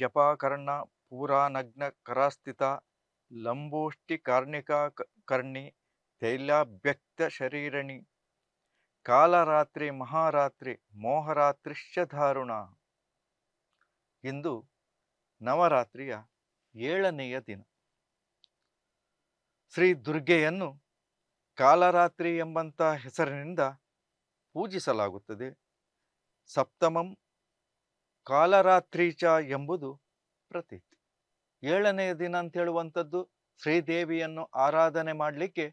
ಜಪಾಕರ್ಣ ಪೂರಾನಗ್ನ ಕರಾಸ್ಥಿತ ಕರ್ಣಿ ತೈಲಾಭ್ಯಕ್ತ ಶರೀರಣಿ ಕಾಲರಾತ್ರಿ ಮಹಾರಾತ್ರಿ ಮೋಹರಾತ್ರಿಶ್ಚ ಇಂದು ನವರಾತ್ರಿಯ ಏಳನೆಯ ದಿನ ಶ್ರೀ ದುರ್ಗೆಯನ್ನು ಕಾಲರಾತ್ರಿ ಎಂಬಂತ ಹೆಸರಿನಿಂದ ಪೂಜಿಸಲಾಗುತ್ತದೆ ಸಪ್ತಮಂ ಕಾಲರಾತ್ರೀಚ ಎಂಬುದು ಪ್ರತೀತಿ ಏಳನೆಯ ದಿನ ಅಂತ ಹೇಳುವಂಥದ್ದು ಶ್ರೀದೇವಿಯನ್ನು ಆರಾಧನೆ ಮಾಡಲಿಕ್ಕೆ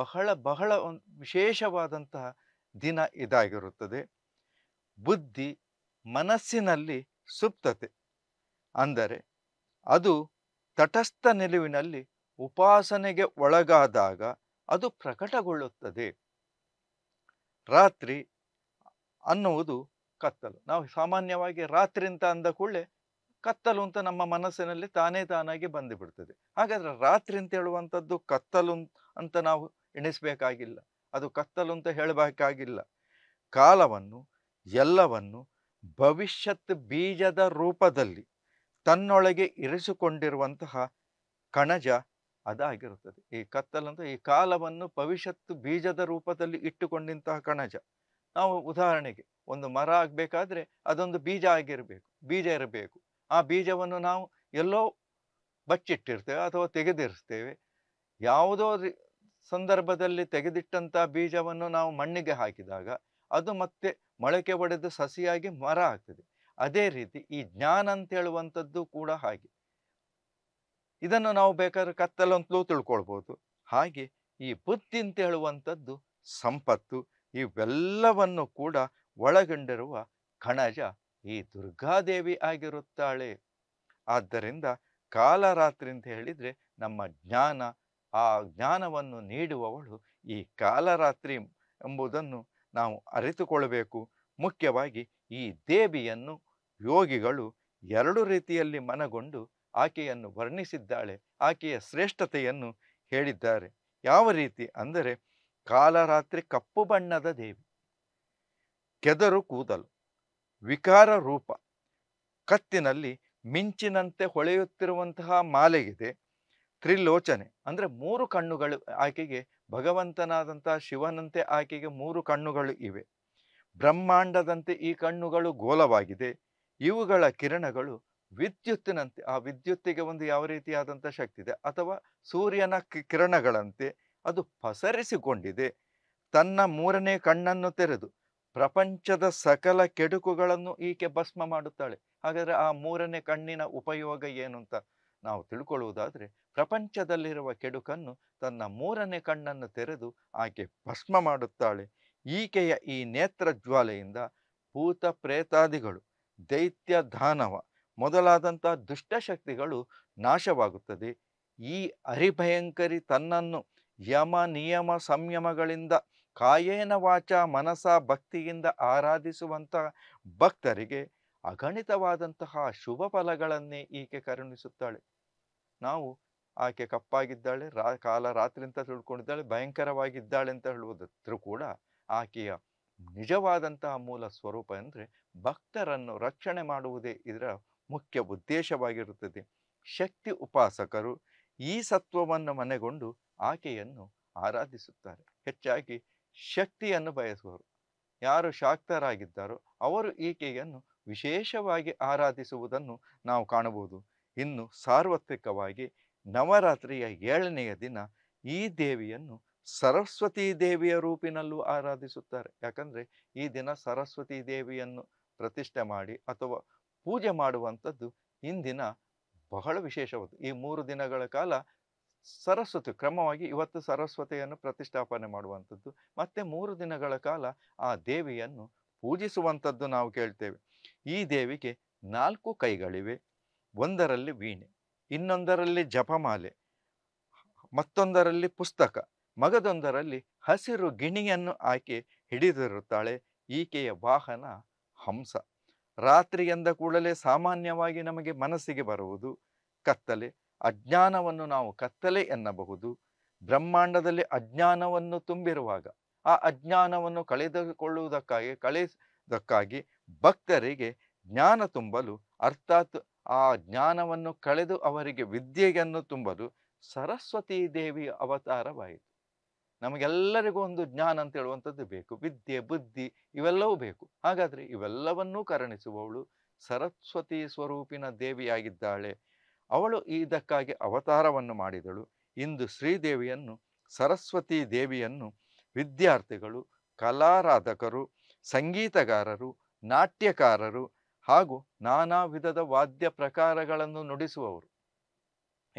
ಬಹಳ ಬಹಳ ಒಂದು ವಿಶೇಷವಾದಂತಹ ದಿನ ಇದಾಗಿರುತ್ತದೆ ಬುದ್ಧಿ ಮನಸ್ಸಿನಲ್ಲಿ ಸುಪ್ತತೆ ಅಂದರೆ ಅದು ತಟಸ್ಥ ನಿಲುವಿನಲ್ಲಿ ಉಪಾಸನೆಗೆ ಒಳಗಾದಾಗ ಅದು ಪ್ರಕಟಗೊಳ್ಳುತ್ತದೆ ರಾತ್ರಿ ಅನ್ನುವುದು ಕತ್ತಲು ನಾವು ಸಾಮಾನ್ಯವಾಗಿ ರಾತ್ರಿ ಅಂತ ಅಂದ ಕೂಡಲೇ ಕತ್ತಲು ಅಂತ ನಮ್ಮ ಮನಸ್ಸಿನಲ್ಲಿ ತಾನೇ ತಾನಾಗಿ ಬಂದು ಹಾಗಾದರೆ ಹಾಗಾದ್ರೆ ರಾತ್ರಿ ಅಂತ ಹೇಳುವಂಥದ್ದು ಕತ್ತಲು ಅಂತ ನಾವು ಎಣಿಸಬೇಕಾಗಿಲ್ಲ ಅದು ಕತ್ತಲು ಅಂತ ಹೇಳಬೇಕಾಗಿಲ್ಲ ಕಾಲವನ್ನು ಎಲ್ಲವನ್ನು ಭವಿಷ್ಯತ್ ಬೀಜದ ರೂಪದಲ್ಲಿ ತನ್ನೊಳಗೆ ಇರಿಸಿಕೊಂಡಿರುವಂತಹ ಕಣಜ ಅದಾಗಿರುತ್ತದೆ ಈ ಕತ್ತಲಂತ ಈ ಕಾಲವನ್ನು ಭವಿಷ್ಯತ್ತು ಬೀಜದ ರೂಪದಲ್ಲಿ ಇಟ್ಟುಕೊಂಡಂತಹ ಕಣಜ ನಾವು ಉದಾಹರಣೆಗೆ ಒಂದು ಮರ ಆಗಬೇಕಾದ್ರೆ ಅದೊಂದು ಬೀಜ ಆಗಿರಬೇಕು ಬೀಜ ಇರಬೇಕು ಆ ಬೀಜವನ್ನು ನಾವು ಎಲ್ಲೋ ಬಚ್ಚಿಟ್ಟಿರ್ತೇವೆ ಅಥವಾ ತೆಗೆದಿರ್ತೇವೆ ಯಾವುದೋ ಸಂದರ್ಭದಲ್ಲಿ ತೆಗೆದಿಟ್ಟಂಥ ಬೀಜವನ್ನು ನಾವು ಮಣ್ಣಿಗೆ ಹಾಕಿದಾಗ ಅದು ಮತ್ತೆ ಮೊಳಕೆ ಒಡೆದು ಸಸಿಯಾಗಿ ಮರ ಆಗ್ತದೆ ಅದೇ ರೀತಿ ಈ ಜ್ಞಾನ ಅಂತ ಹೇಳುವಂಥದ್ದು ಕೂಡ ಹಾಗೆ ಇದನ್ನು ನಾವು ಬೇಕಾದ್ರೆ ಕತ್ತಲಂತಲೂ ತಿಳ್ಕೊಳ್ಬೋದು ಹಾಗೆ ಈ ಬುದ್ಧಿ ಅಂತ ಹೇಳುವಂಥದ್ದು ಸಂಪತ್ತು ಇವೆಲ್ಲವನ್ನು ಕೂಡ ಒಳಗೊಂಡಿರುವ ಕಣಜ ಈ ದುರ್ಗಾದೇವಿ ಆಗಿರುತ್ತಾಳೆ ಆದ್ದರಿಂದ ಕಾಲರಾತ್ರಿ ಅಂತ ಹೇಳಿದರೆ ನಮ್ಮ ಜ್ಞಾನ ಆ ಜ್ಞಾನವನ್ನು ನೀಡುವವಳು ಈ ಕಾಲರಾತ್ರಿ ಎಂಬುದನ್ನು ನಾವು ಅರಿತುಕೊಳ್ಳಬೇಕು ಮುಖ್ಯವಾಗಿ ಈ ದೇವಿಯನ್ನು ಯೋಗಿಗಳು ಎರಡು ರೀತಿಯಲ್ಲಿ ಮನಗೊಂಡು ಆಕೆಯನ್ನು ವರ್ಣಿಸಿದ್ದಾಳೆ ಆಕೆಯ ಶ್ರೇಷ್ಠತೆಯನ್ನು ಹೇಳಿದ್ದಾರೆ ಯಾವ ರೀತಿ ಅಂದರೆ ಕಾಲರಾತ್ರಿ ಕಪ್ಪು ಬಣ್ಣದ ದೇವಿ ಕೆದರು ಕೂದಲು ವಿಕಾರ ರೂಪ ಕತ್ತಿನಲ್ಲಿ ಮಿಂಚಿನಂತೆ ಹೊಳೆಯುತ್ತಿರುವಂತಹ ಮಾಲೆಗಿದೆ ತ್ರಿಲೋಚನೆ ಅಂದರೆ ಮೂರು ಕಣ್ಣುಗಳು ಆಕೆಗೆ ಭಗವಂತನಾದಂತಹ ಶಿವನಂತೆ ಆಕೆಗೆ ಮೂರು ಕಣ್ಣುಗಳು ಇವೆ ಬ್ರಹ್ಮಾಂಡದಂತೆ ಈ ಕಣ್ಣುಗಳು ಗೋಲವಾಗಿದೆ ಇವುಗಳ ಕಿರಣಗಳು ವಿದ್ಯುತ್ತಿನಂತೆ ಆ ವಿದ್ಯುತ್ತಿಗೆ ಒಂದು ಯಾವ ರೀತಿಯಾದಂಥ ಶಕ್ತಿ ಇದೆ ಅಥವಾ ಸೂರ್ಯನ ಕಿರಣಗಳಂತೆ ಅದು ಪಸರಿಸಿಕೊಂಡಿದೆ ತನ್ನ ಮೂರನೇ ಕಣ್ಣನ್ನು ತೆರೆದು ಪ್ರಪಂಚದ ಸಕಲ ಕೆಡುಕುಗಳನ್ನು ಈಕೆ ಭಸ್ಮ ಮಾಡುತ್ತಾಳೆ ಹಾಗಾದರೆ ಆ ಮೂರನೇ ಕಣ್ಣಿನ ಉಪಯೋಗ ಏನು ಅಂತ ನಾವು ತಿಳ್ಕೊಳ್ಳುವುದಾದರೆ ಪ್ರಪಂಚದಲ್ಲಿರುವ ಕೆಡುಕನ್ನು ತನ್ನ ಮೂರನೇ ಕಣ್ಣನ್ನು ತೆರೆದು ಆಕೆ ಭಸ್ಮ ಮಾಡುತ್ತಾಳೆ ಈಕೆಯ ಈ ನೇತ್ರ ಜ್ವಾಲೆಯಿಂದ ಭೂತ ಪ್ರೇತಾದಿಗಳು ದೈತ್ಯ ದಾನವ ಮೊದಲಾದಂಥ ದುಷ್ಟಶಕ್ತಿಗಳು ನಾಶವಾಗುತ್ತದೆ ಈ ಅರಿಭಯಂಕರಿ ತನ್ನನ್ನು ಯಮ ನಿಯಮ ಸಂಯಮಗಳಿಂದ ಕಾಯೇನ ವಾಚ ಮನಸ ಭಕ್ತಿಯಿಂದ ಆರಾಧಿಸುವಂಥ ಭಕ್ತರಿಗೆ ಅಗಣಿತವಾದಂತಹ ಶುಭ ಫಲಗಳನ್ನೇ ಈಕೆ ಕರುಣಿಸುತ್ತಾಳೆ ನಾವು ಆಕೆ ಕಪ್ಪಾಗಿದ್ದಾಳೆ ರಾ ಕಾಲ ರಾತ್ರಿ ಅಂತ ತಿಳ್ಕೊಂಡಿದ್ದಾಳೆ ಭಯಂಕರವಾಗಿದ್ದಾಳೆ ಅಂತ ಹೇಳುವುದಾದ್ರೂ ಕೂಡ ಆಕೆಯ ನಿಜವಾದಂತಹ ಮೂಲ ಸ್ವರೂಪ ಅಂದರೆ ಭಕ್ತರನ್ನು ರಕ್ಷಣೆ ಮಾಡುವುದೇ ಇದರ ಮುಖ್ಯ ಉದ್ದೇಶವಾಗಿರುತ್ತದೆ ಶಕ್ತಿ ಉಪಾಸಕರು ಈ ಸತ್ವವನ್ನು ಮನೆಗೊಂಡು ಆಕೆಯನ್ನು ಆರಾಧಿಸುತ್ತಾರೆ ಹೆಚ್ಚಾಗಿ ಶಕ್ತಿಯನ್ನು ಬಯಸುವರು ಯಾರು ಶಾಕ್ತರಾಗಿದ್ದಾರೋ ಅವರು ಈಕೆಯನ್ನು ವಿಶೇಷವಾಗಿ ಆರಾಧಿಸುವುದನ್ನು ನಾವು ಕಾಣಬಹುದು ಇನ್ನು ಸಾರ್ವತ್ರಿಕವಾಗಿ ನವರಾತ್ರಿಯ ಏಳನೆಯ ದಿನ ಈ ದೇವಿಯನ್ನು ಸರಸ್ವತಿ ದೇವಿಯ ರೂಪಿನಲ್ಲೂ ಆರಾಧಿಸುತ್ತಾರೆ ಯಾಕಂದರೆ ಈ ದಿನ ಸರಸ್ವತಿ ದೇವಿಯನ್ನು ಪ್ರತಿಷ್ಠೆ ಮಾಡಿ ಅಥವಾ ಪೂಜೆ ಮಾಡುವಂಥದ್ದು ಇಂದಿನ ಬಹಳ ವಿಶೇಷವಾದ ಈ ಮೂರು ದಿನಗಳ ಕಾಲ ಸರಸ್ವತಿ ಕ್ರಮವಾಗಿ ಇವತ್ತು ಸರಸ್ವತಿಯನ್ನು ಪ್ರತಿಷ್ಠಾಪನೆ ಮಾಡುವಂಥದ್ದು ಮತ್ತೆ ಮೂರು ದಿನಗಳ ಕಾಲ ಆ ದೇವಿಯನ್ನು ಪೂಜಿಸುವಂಥದ್ದು ನಾವು ಕೇಳ್ತೇವೆ ಈ ದೇವಿಗೆ ನಾಲ್ಕು ಕೈಗಳಿವೆ ಒಂದರಲ್ಲಿ ವೀಣೆ ಇನ್ನೊಂದರಲ್ಲಿ ಜಪಮಾಲೆ ಮತ್ತೊಂದರಲ್ಲಿ ಪುಸ್ತಕ ಮಗದೊಂದರಲ್ಲಿ ಹಸಿರು ಗಿಣಿಯನ್ನು ಆಕೆ ಹಿಡಿದಿರುತ್ತಾಳೆ ಈಕೆಯ ವಾಹನ ಹಂಸ ರಾತ್ರಿ ಎಂದ ಕೂಡಲೇ ಸಾಮಾನ್ಯವಾಗಿ ನಮಗೆ ಮನಸ್ಸಿಗೆ ಬರುವುದು ಕತ್ತಲೆ ಅಜ್ಞಾನವನ್ನು ನಾವು ಕತ್ತಲೆ ಎನ್ನಬಹುದು ಬ್ರಹ್ಮಾಂಡದಲ್ಲಿ ಅಜ್ಞಾನವನ್ನು ತುಂಬಿರುವಾಗ ಆ ಅಜ್ಞಾನವನ್ನು ಕಳೆದುಕೊಳ್ಳುವುದಕ್ಕಾಗಿ ಕಳೆದಕ್ಕಾಗಿ ಭಕ್ತರಿಗೆ ಜ್ಞಾನ ತುಂಬಲು ಅರ್ಥಾತ್ ಆ ಜ್ಞಾನವನ್ನು ಕಳೆದು ಅವರಿಗೆ ವಿದ್ಯೆಯನ್ನು ತುಂಬಲು ಸರಸ್ವತಿ ದೇವಿಯ ಅವತಾರವಾಯಿತು ನಮಗೆಲ್ಲರಿಗೂ ಒಂದು ಜ್ಞಾನ ಅಂತ ಹೇಳುವಂಥದ್ದು ಬೇಕು ವಿದ್ಯೆ ಬುದ್ಧಿ ಇವೆಲ್ಲವೂ ಬೇಕು ಹಾಗಾದರೆ ಇವೆಲ್ಲವನ್ನೂ ಕರುಣಿಸುವವಳು ಸರಸ್ವತಿ ಸ್ವರೂಪಿನ ದೇವಿಯಾಗಿದ್ದಾಳೆ ಅವಳು ಇದಕ್ಕಾಗಿ ಅವತಾರವನ್ನು ಮಾಡಿದಳು ಇಂದು ಶ್ರೀದೇವಿಯನ್ನು ಸರಸ್ವತಿ ದೇವಿಯನ್ನು ವಿದ್ಯಾರ್ಥಿಗಳು ಕಲಾರಾಧಕರು ಸಂಗೀತಗಾರರು ನಾಟ್ಯಕಾರರು ಹಾಗೂ ನಾನಾ ವಿಧದ ವಾದ್ಯ ಪ್ರಕಾರಗಳನ್ನು ನುಡಿಸುವವರು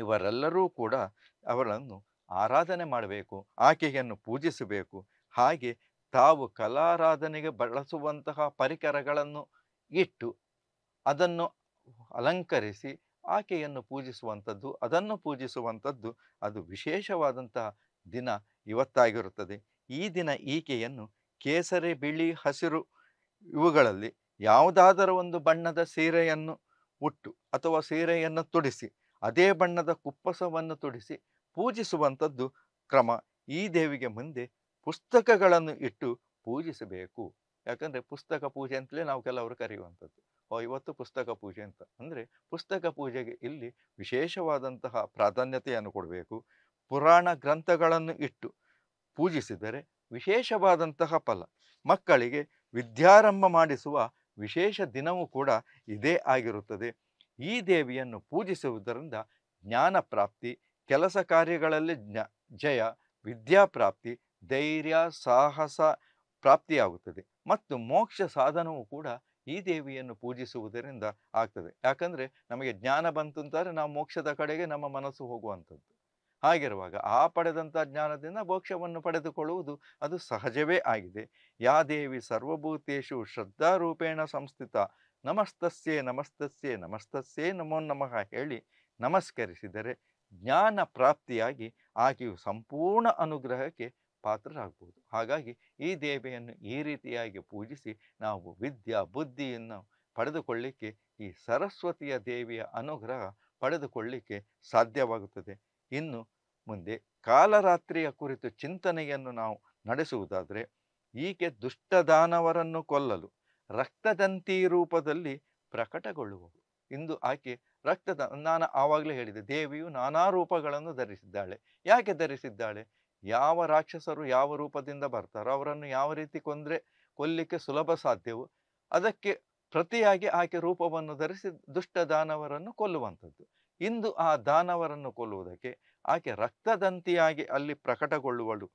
ಇವರೆಲ್ಲರೂ ಕೂಡ ಅವರನ್ನು ಆರಾಧನೆ ಮಾಡಬೇಕು ಆಕೆಯನ್ನು ಪೂಜಿಸಬೇಕು ಹಾಗೆ ತಾವು ಕಲಾರಾಧನೆಗೆ ಬಳಸುವಂತಹ ಪರಿಕರಗಳನ್ನು ಇಟ್ಟು ಅದನ್ನು ಅಲಂಕರಿಸಿ ಆಕೆಯನ್ನು ಪೂಜಿಸುವಂಥದ್ದು ಅದನ್ನು ಪೂಜಿಸುವಂಥದ್ದು ಅದು ವಿಶೇಷವಾದಂತಹ ದಿನ ಇವತ್ತಾಗಿರುತ್ತದೆ ಈ ದಿನ ಈಕೆಯನ್ನು ಕೇಸರಿ ಬಿಳಿ ಹಸಿರು ಇವುಗಳಲ್ಲಿ ಯಾವುದಾದರೂ ಒಂದು ಬಣ್ಣದ ಸೀರೆಯನ್ನು ಉಟ್ಟು ಅಥವಾ ಸೀರೆಯನ್ನು ತೊಡಿಸಿ ಅದೇ ಬಣ್ಣದ ಕುಪ್ಪಸವನ್ನು ತೊಡಿಸಿ ಪೂಜಿಸುವಂಥದ್ದು ಕ್ರಮ ಈ ದೇವಿಗೆ ಮುಂದೆ ಪುಸ್ತಕಗಳನ್ನು ಇಟ್ಟು ಪೂಜಿಸಬೇಕು ಯಾಕಂದರೆ ಪುಸ್ತಕ ಪೂಜೆ ಅಂತಲೇ ನಾವು ಕೆಲವರು ಕರೆಯುವಂಥದ್ದು ಇವತ್ತು ಪುಸ್ತಕ ಪೂಜೆ ಅಂತ ಅಂದರೆ ಪುಸ್ತಕ ಪೂಜೆಗೆ ಇಲ್ಲಿ ವಿಶೇಷವಾದಂತಹ ಪ್ರಾಧಾನ್ಯತೆಯನ್ನು ಕೊಡಬೇಕು ಪುರಾಣ ಗ್ರಂಥಗಳನ್ನು ಇಟ್ಟು ಪೂಜಿಸಿದರೆ ವಿಶೇಷವಾದಂತಹ ಫಲ ಮಕ್ಕಳಿಗೆ ವಿದ್ಯಾರಂಭ ಮಾಡಿಸುವ ವಿಶೇಷ ದಿನವೂ ಕೂಡ ಇದೇ ಆಗಿರುತ್ತದೆ ಈ ದೇವಿಯನ್ನು ಪೂಜಿಸುವುದರಿಂದ ಜ್ಞಾನ ಪ್ರಾಪ್ತಿ ಕೆಲಸ ಕಾರ್ಯಗಳಲ್ಲಿ ಜ್ಞಾ ಜಯ ವಿದ್ಯಾಪ್ರಾಪ್ತಿ ಧೈರ್ಯ ಸಾಹಸ ಪ್ರಾಪ್ತಿಯಾಗುತ್ತದೆ ಮತ್ತು ಮೋಕ್ಷ ಸಾಧನವೂ ಕೂಡ ಈ ದೇವಿಯನ್ನು ಪೂಜಿಸುವುದರಿಂದ ಆಗ್ತದೆ ಯಾಕಂದರೆ ನಮಗೆ ಜ್ಞಾನ ಬಂತು ಅಂತಾರೆ ನಾವು ಮೋಕ್ಷದ ಕಡೆಗೆ ನಮ್ಮ ಮನಸ್ಸು ಹೋಗುವಂಥದ್ದು ಹಾಗಿರುವಾಗ ಆ ಪಡೆದಂಥ ಜ್ಞಾನದಿಂದ ಮೋಕ್ಷವನ್ನು ಪಡೆದುಕೊಳ್ಳುವುದು ಅದು ಸಹಜವೇ ಆಗಿದೆ ಯಾ ದೇವಿ ಸರ್ವಭೂತೇಶು ಶ್ರದ್ಧಾರೂಪೇಣ ಸಂಸ್ಥಿತ ನಮಸ್ತಸ್ಯೇ ನಮಸ್ತಸ್ಯೇ ನಮಸ್ತಸ್ಯೇ ನಮೋ ನಮಃ ಹೇಳಿ ನಮಸ್ಕರಿಸಿದರೆ ಜ್ಞಾನ ಪ್ರಾಪ್ತಿಯಾಗಿ ಆಕೆಯು ಸಂಪೂರ್ಣ ಅನುಗ್ರಹಕ್ಕೆ ಪಾತ್ರರಾಗ್ಬೋದು ಹಾಗಾಗಿ ಈ ದೇವಿಯನ್ನು ಈ ರೀತಿಯಾಗಿ ಪೂಜಿಸಿ ನಾವು ವಿದ್ಯಾ ಬುದ್ಧಿಯನ್ನು ಪಡೆದುಕೊಳ್ಳಿಕ್ಕೆ ಈ ಸರಸ್ವತಿಯ ದೇವಿಯ ಅನುಗ್ರಹ ಪಡೆದುಕೊಳ್ಳಿಕ್ಕೆ ಸಾಧ್ಯವಾಗುತ್ತದೆ ಇನ್ನು ಮುಂದೆ ಕಾಲರಾತ್ರಿಯ ಕುರಿತು ಚಿಂತನೆಯನ್ನು ನಾವು ನಡೆಸುವುದಾದರೆ ಈಕೆ ದುಷ್ಟದಾನವರನ್ನು ಕೊಲ್ಲಲು ರಕ್ತದಂತಿ ರೂಪದಲ್ಲಿ ಪ್ರಕಟಗೊಳ್ಳುವವು ಇಂದು ಆಕೆ ರಕ್ತದ ನಾನು ಆವಾಗಲೇ ಹೇಳಿದೆ ದೇವಿಯು ನಾನಾ ರೂಪಗಳನ್ನು ಧರಿಸಿದ್ದಾಳೆ ಯಾಕೆ ಧರಿಸಿದ್ದಾಳೆ ಯಾವ ರಾಕ್ಷಸರು ಯಾವ ರೂಪದಿಂದ ಬರ್ತಾರೋ ಅವರನ್ನು ಯಾವ ರೀತಿ ಕೊಂದರೆ ಕೊಲ್ಲಿಕ್ಕೆ ಸುಲಭ ಸಾಧ್ಯವು ಅದಕ್ಕೆ ಪ್ರತಿಯಾಗಿ ಆಕೆ ರೂಪವನ್ನು ಧರಿಸಿ ದುಷ್ಟ ದಾನವರನ್ನು ಕೊಲ್ಲುವಂಥದ್ದು ಇಂದು ಆ ದಾನವರನ್ನು ಕೊಲ್ಲುವುದಕ್ಕೆ ಆಕೆ ರಕ್ತದಂತಿಯಾಗಿ ಅಲ್ಲಿ ಪ್ರಕಟಗೊಳ್ಳುವಳು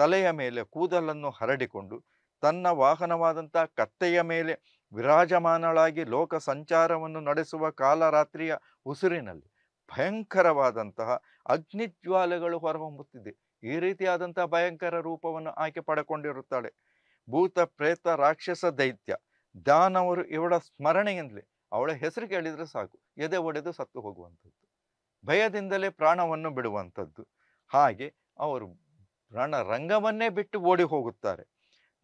ತಲೆಯ ಮೇಲೆ ಕೂದಲನ್ನು ಹರಡಿಕೊಂಡು ತನ್ನ ವಾಹನವಾದಂಥ ಕತ್ತೆಯ ಮೇಲೆ ವಿರಾಜಮಾನಳಾಗಿ ಲೋಕ ಸಂಚಾರವನ್ನು ನಡೆಸುವ ಕಾಲರಾತ್ರಿಯ ಉಸಿರಿನಲ್ಲಿ ಭಯಂಕರವಾದಂತಹ ಅಗ್ನಿಜ್ವಾಲೆಗಳು ಹೊರಹೊಮ್ಮುತ್ತಿದೆ ಈ ರೀತಿಯಾದಂಥ ಭಯಂಕರ ರೂಪವನ್ನು ಆಕೆ ಪಡೆಕೊಂಡಿರುತ್ತಾಳೆ ಭೂತ ಪ್ರೇತ ರಾಕ್ಷಸ ದೈತ್ಯ ದಾನವರು ಇವಳ ಸ್ಮರಣೆಯಿಂದಲೇ ಅವಳ ಹೆಸರು ಕೇಳಿದರೆ ಸಾಕು ಎದೆ ಒಡೆದು ಸತ್ತು ಹೋಗುವಂಥದ್ದು ಭಯದಿಂದಲೇ ಪ್ರಾಣವನ್ನು ಬಿಡುವಂಥದ್ದು ಹಾಗೆ ಅವರು ರಂಗವನ್ನೇ ಬಿಟ್ಟು ಓಡಿ ಹೋಗುತ್ತಾರೆ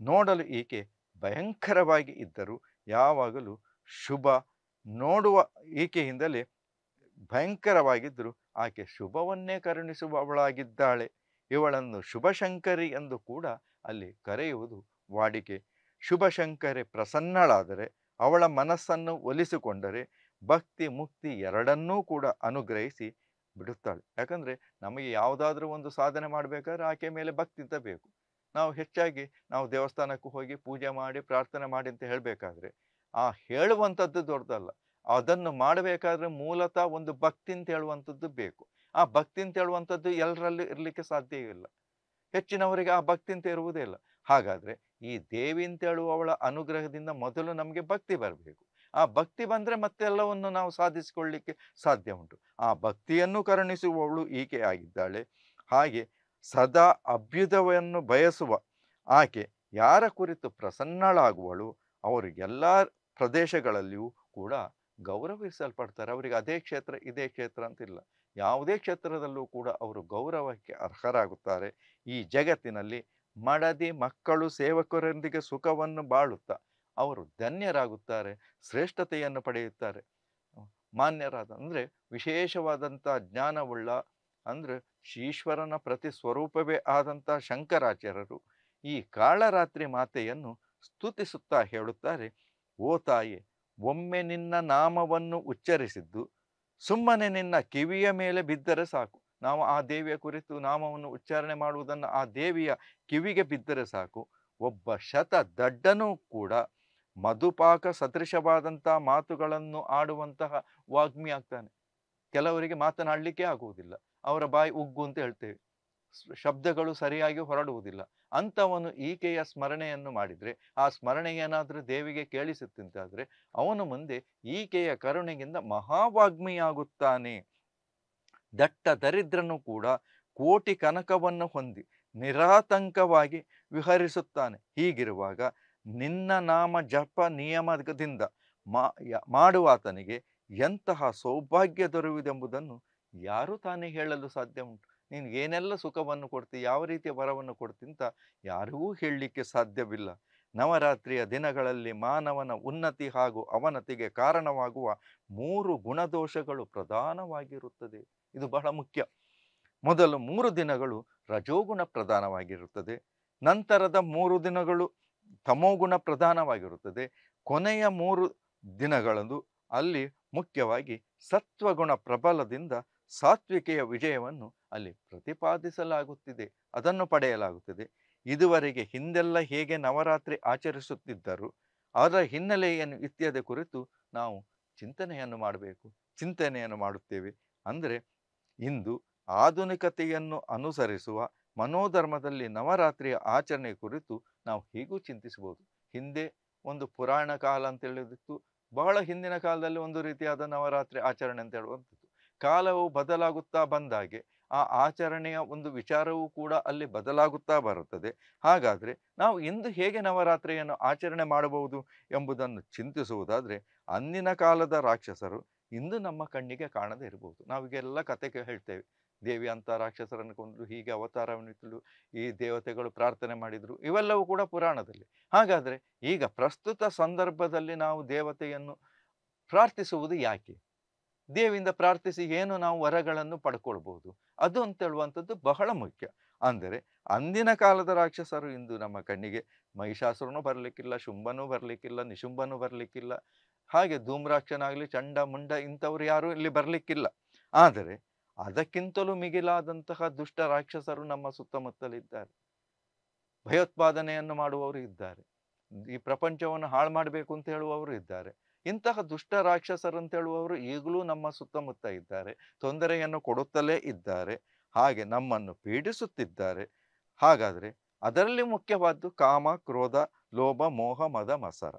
ನೋಡಲು ಈಕೆ ಭಯಂಕರವಾಗಿ ಇದ್ದರೂ ಯಾವಾಗಲೂ ಶುಭ ನೋಡುವ ಈಕೆಯಿಂದಲೇ ಭಯಂಕರವಾಗಿದ್ದರೂ ಆಕೆ ಶುಭವನ್ನೇ ಕರುಣಿಸುವವಳಾಗಿದ್ದಾಳೆ ಇವಳನ್ನು ಶುಭಶಂಕರಿ ಎಂದು ಕೂಡ ಅಲ್ಲಿ ಕರೆಯುವುದು ವಾಡಿಕೆ ಶುಭಶಂಕರಿ ಪ್ರಸನ್ನಳಾದರೆ ಅವಳ ಮನಸ್ಸನ್ನು ಒಲಿಸಿಕೊಂಡರೆ ಭಕ್ತಿ ಮುಕ್ತಿ ಎರಡನ್ನೂ ಕೂಡ ಅನುಗ್ರಹಿಸಿ ಬಿಡುತ್ತಾಳೆ ಯಾಕಂದರೆ ನಮಗೆ ಯಾವುದಾದ್ರೂ ಒಂದು ಸಾಧನೆ ಮಾಡಬೇಕಾದ್ರೆ ಆಕೆ ಮೇಲೆ ಭಕ್ತಿ ಬೇಕು ನಾವು ಹೆಚ್ಚಾಗಿ ನಾವು ದೇವಸ್ಥಾನಕ್ಕೂ ಹೋಗಿ ಪೂಜೆ ಮಾಡಿ ಪ್ರಾರ್ಥನೆ ಮಾಡಿ ಅಂತ ಹೇಳಬೇಕಾದ್ರೆ ಆ ಹೇಳುವಂಥದ್ದು ದೊಡ್ಡದಲ್ಲ ಅದನ್ನು ಮಾಡಬೇಕಾದ್ರೆ ಮೂಲತಃ ಒಂದು ಭಕ್ತಿ ಅಂತ ಹೇಳುವಂಥದ್ದು ಬೇಕು ಆ ಭಕ್ತಿ ಅಂತ ಹೇಳುವಂಥದ್ದು ಎಲ್ಲರಲ್ಲಿ ಇರಲಿಕ್ಕೆ ಸಾಧ್ಯವಿಲ್ಲ ಹೆಚ್ಚಿನವರಿಗೆ ಆ ಭಕ್ತಿ ಅಂತ ಇರುವುದೇ ಇಲ್ಲ ಹಾಗಾದರೆ ಈ ದೇವಿ ಅಂತ ಹೇಳುವವಳ ಅನುಗ್ರಹದಿಂದ ಮೊದಲು ನಮಗೆ ಭಕ್ತಿ ಬರಬೇಕು ಆ ಭಕ್ತಿ ಬಂದರೆ ಮತ್ತೆಲ್ಲವನ್ನು ನಾವು ಸಾಧಿಸಿಕೊಳ್ಳಲಿಕ್ಕೆ ಸಾಧ್ಯ ಉಂಟು ಆ ಭಕ್ತಿಯನ್ನು ಕರುಣಿಸುವವಳು ಈಕೆ ಆಗಿದ್ದಾಳೆ ಹಾಗೆ ಸದಾ ಅಭ್ಯುದವನ್ನು ಬಯಸುವ ಆಕೆ ಯಾರ ಕುರಿತು ಪ್ರಸನ್ನಳಾಗುವಳು ಅವರು ಎಲ್ಲ ಪ್ರದೇಶಗಳಲ್ಲಿಯೂ ಕೂಡ ಗೌರವಿಸಲ್ಪಡ್ತಾರೆ ಅವರಿಗೆ ಅದೇ ಕ್ಷೇತ್ರ ಇದೇ ಕ್ಷೇತ್ರ ಅಂತಿಲ್ಲ ಯಾವುದೇ ಕ್ಷೇತ್ರದಲ್ಲೂ ಕೂಡ ಅವರು ಗೌರವಕ್ಕೆ ಅರ್ಹರಾಗುತ್ತಾರೆ ಈ ಜಗತ್ತಿನಲ್ಲಿ ಮಡದಿ ಮಕ್ಕಳು ಸೇವಕರೊಂದಿಗೆ ಸುಖವನ್ನು ಬಾಳುತ್ತಾ ಅವರು ಧನ್ಯರಾಗುತ್ತಾರೆ ಶ್ರೇಷ್ಠತೆಯನ್ನು ಪಡೆಯುತ್ತಾರೆ ಮಾನ್ಯರಾದ ಅಂದರೆ ವಿಶೇಷವಾದಂಥ ಜ್ಞಾನವುಳ್ಳ ಅಂದರೆ ಈಶ್ವರನ ಪ್ರತಿ ಸ್ವರೂಪವೇ ಆದಂಥ ಶಂಕರಾಚಾರ್ಯರು ಈ ಕಾಳರಾತ್ರಿ ಮಾತೆಯನ್ನು ಸ್ತುತಿಸುತ್ತಾ ಹೇಳುತ್ತಾರೆ ಓ ತಾಯಿ ಒಮ್ಮೆ ನಿನ್ನ ನಾಮವನ್ನು ಉಚ್ಚರಿಸಿದ್ದು ಸುಮ್ಮನೆ ನಿನ್ನ ಕಿವಿಯ ಮೇಲೆ ಬಿದ್ದರೆ ಸಾಕು ನಾವು ಆ ದೇವಿಯ ಕುರಿತು ನಾಮವನ್ನು ಉಚ್ಚಾರಣೆ ಮಾಡುವುದನ್ನು ಆ ದೇವಿಯ ಕಿವಿಗೆ ಬಿದ್ದರೆ ಸಾಕು ಒಬ್ಬ ಶತ ದಡ್ಡನೂ ಕೂಡ ಮಧುಪಾಕ ಸದೃಶವಾದಂಥ ಮಾತುಗಳನ್ನು ಆಡುವಂತಹ ವಾಗ್ಮಿ ಆಗ್ತಾನೆ ಕೆಲವರಿಗೆ ಮಾತನಾಡಲಿಕ್ಕೆ ಆಗುವುದಿಲ್ಲ ಅವರ ಬಾಯಿ ಉಗ್ಗು ಅಂತ ಹೇಳ್ತೇವೆ ಶಬ್ದಗಳು ಸರಿಯಾಗಿ ಹೊರಡುವುದಿಲ್ಲ ಅಂಥವನು ಈಕೆಯ ಸ್ಮರಣೆಯನ್ನು ಮಾಡಿದರೆ ಆ ಸ್ಮರಣೆ ಏನಾದರೂ ದೇವಿಗೆ ಕೇಳಿಸುತ್ತಿಂತಾದರೆ ಅವನು ಮುಂದೆ ಈಕೆಯ ಕರುಣೆಯಿಂದ ಮಹಾವಾಗ್ಮಿಯಾಗುತ್ತಾನೆ ದಟ್ಟ ದರಿದ್ರನು ಕೂಡ ಕೋಟಿ ಕನಕವನ್ನು ಹೊಂದಿ ನಿರಾತಂಕವಾಗಿ ವಿಹರಿಸುತ್ತಾನೆ ಹೀಗಿರುವಾಗ ನಿನ್ನ ನಾಮ ಜಪ ನಿಯಮದಿಂದ ಮಾಡುವಾತನಿಗೆ ಎಂತಹ ಸೌಭಾಗ್ಯ ದೊರೆಯುವುದೆಂಬುದನ್ನು ಯಾರು ತಾನೇ ಹೇಳಲು ಸಾಧ್ಯ ಉಂಟು ನೀನು ಏನೆಲ್ಲ ಸುಖವನ್ನು ಕೊಡ್ತಿ ಯಾವ ರೀತಿಯ ವರವನ್ನು ಅಂತ ಯಾರಿಗೂ ಹೇಳಲಿಕ್ಕೆ ಸಾಧ್ಯವಿಲ್ಲ ನವರಾತ್ರಿಯ ದಿನಗಳಲ್ಲಿ ಮಾನವನ ಉನ್ನತಿ ಹಾಗೂ ಅವನತಿಗೆ ಕಾರಣವಾಗುವ ಮೂರು ಗುಣದೋಷಗಳು ಪ್ರಧಾನವಾಗಿರುತ್ತದೆ ಇದು ಬಹಳ ಮುಖ್ಯ ಮೊದಲು ಮೂರು ದಿನಗಳು ರಜೋಗುಣ ಪ್ರಧಾನವಾಗಿರುತ್ತದೆ ನಂತರದ ಮೂರು ದಿನಗಳು ತಮೋಗುಣ ಪ್ರಧಾನವಾಗಿರುತ್ತದೆ ಕೊನೆಯ ಮೂರು ದಿನಗಳಂದು ಅಲ್ಲಿ ಮುಖ್ಯವಾಗಿ ಸತ್ವಗುಣ ಪ್ರಬಲದಿಂದ ಸಾತ್ವಿಕೆಯ ವಿಜಯವನ್ನು ಅಲ್ಲಿ ಪ್ರತಿಪಾದಿಸಲಾಗುತ್ತಿದೆ ಅದನ್ನು ಪಡೆಯಲಾಗುತ್ತದೆ ಇದುವರೆಗೆ ಹಿಂದೆಲ್ಲ ಹೇಗೆ ನವರಾತ್ರಿ ಆಚರಿಸುತ್ತಿದ್ದರು ಅದರ ಹಿನ್ನೆಲೆಯನ್ನು ಇತ್ಯಾದಿ ಕುರಿತು ನಾವು ಚಿಂತನೆಯನ್ನು ಮಾಡಬೇಕು ಚಿಂತನೆಯನ್ನು ಮಾಡುತ್ತೇವೆ ಅಂದರೆ ಇಂದು ಆಧುನಿಕತೆಯನ್ನು ಅನುಸರಿಸುವ ಮನೋಧರ್ಮದಲ್ಲಿ ನವರಾತ್ರಿಯ ಆಚರಣೆ ಕುರಿತು ನಾವು ಹೀಗೂ ಚಿಂತಿಸಬಹುದು ಹಿಂದೆ ಒಂದು ಪುರಾಣ ಕಾಲ ಅಂತ ಹೇಳಿದಿತ್ತು ಬಹಳ ಹಿಂದಿನ ಕಾಲದಲ್ಲಿ ಒಂದು ರೀತಿಯಾದ ನವರಾತ್ರಿ ಆಚರಣೆ ಅಂತ ಹೇಳುವಂಥದ್ದು ಕಾಲವು ಬದಲಾಗುತ್ತಾ ಬಂದಾಗೆ ಆ ಆಚರಣೆಯ ಒಂದು ವಿಚಾರವೂ ಕೂಡ ಅಲ್ಲಿ ಬದಲಾಗುತ್ತಾ ಬರುತ್ತದೆ ಹಾಗಾದರೆ ನಾವು ಇಂದು ಹೇಗೆ ನವರಾತ್ರಿಯನ್ನು ಆಚರಣೆ ಮಾಡಬಹುದು ಎಂಬುದನ್ನು ಚಿಂತಿಸುವುದಾದರೆ ಅಂದಿನ ಕಾಲದ ರಾಕ್ಷಸರು ಇಂದು ನಮ್ಮ ಕಣ್ಣಿಗೆ ಕಾಣದೇ ಇರಬಹುದು ನಾವೀಗೆಲ್ಲ ಕತೆ ಹೇಳ್ತೇವೆ ದೇವಿ ಅಂತ ರಾಕ್ಷಸರನ್ನು ಕೊಂದು ಹೀಗೆ ಅವತಾರವನ್ನು ಇಟ್ಟು ಈ ದೇವತೆಗಳು ಪ್ರಾರ್ಥನೆ ಮಾಡಿದರು ಇವೆಲ್ಲವೂ ಕೂಡ ಪುರಾಣದಲ್ಲಿ ಹಾಗಾದರೆ ಈಗ ಪ್ರಸ್ತುತ ಸಂದರ್ಭದಲ್ಲಿ ನಾವು ದೇವತೆಯನ್ನು ಪ್ರಾರ್ಥಿಸುವುದು ಯಾಕೆ ದೇವಿಯಿಂದ ಪ್ರಾರ್ಥಿಸಿ ಏನು ನಾವು ವರಗಳನ್ನು ಪಡ್ಕೊಳ್ಬೋದು ಅದು ಅಂತ ಹೇಳುವಂಥದ್ದು ಬಹಳ ಮುಖ್ಯ ಅಂದರೆ ಅಂದಿನ ಕಾಲದ ರಾಕ್ಷಸರು ಇಂದು ನಮ್ಮ ಕಣ್ಣಿಗೆ ಮಹಿಷಾಸುರನೂ ಬರಲಿಕ್ಕಿಲ್ಲ ಶುಂಭನೂ ಬರಲಿಕ್ಕಿಲ್ಲ ನಿಶುಂಭನೂ ಬರಲಿಕ್ಕಿಲ್ಲ ಹಾಗೆ ಧೂಮ್ರಾಕ್ಷನಾಗಲಿ ಚಂಡ ಮುಂಡ ಇಂಥವ್ರು ಯಾರೂ ಇಲ್ಲಿ ಬರಲಿಕ್ಕಿಲ್ಲ ಆದರೆ ಅದಕ್ಕಿಂತಲೂ ಮಿಗಿಲಾದಂತಹ ದುಷ್ಟ ರಾಕ್ಷಸರು ನಮ್ಮ ಸುತ್ತಮುತ್ತಲಿದ್ದಾರೆ ಭಯೋತ್ಪಾದನೆಯನ್ನು ಮಾಡುವವರು ಇದ್ದಾರೆ ಈ ಪ್ರಪಂಚವನ್ನು ಹಾಳು ಮಾಡಬೇಕು ಅಂತ ಹೇಳುವವರು ಇದ್ದಾರೆ ಇಂತಹ ದುಷ್ಟ ರಾಕ್ಷಸರು ಅಂತ ಹೇಳುವವರು ಈಗಲೂ ನಮ್ಮ ಸುತ್ತಮುತ್ತ ಇದ್ದಾರೆ ತೊಂದರೆಯನ್ನು ಕೊಡುತ್ತಲೇ ಇದ್ದಾರೆ ಹಾಗೆ ನಮ್ಮನ್ನು ಪೀಡಿಸುತ್ತಿದ್ದಾರೆ ಹಾಗಾದರೆ ಅದರಲ್ಲಿ ಮುಖ್ಯವಾದ್ದು ಕಾಮ ಕ್ರೋಧ ಲೋಭ ಮೋಹ ಮದ ಮಸರ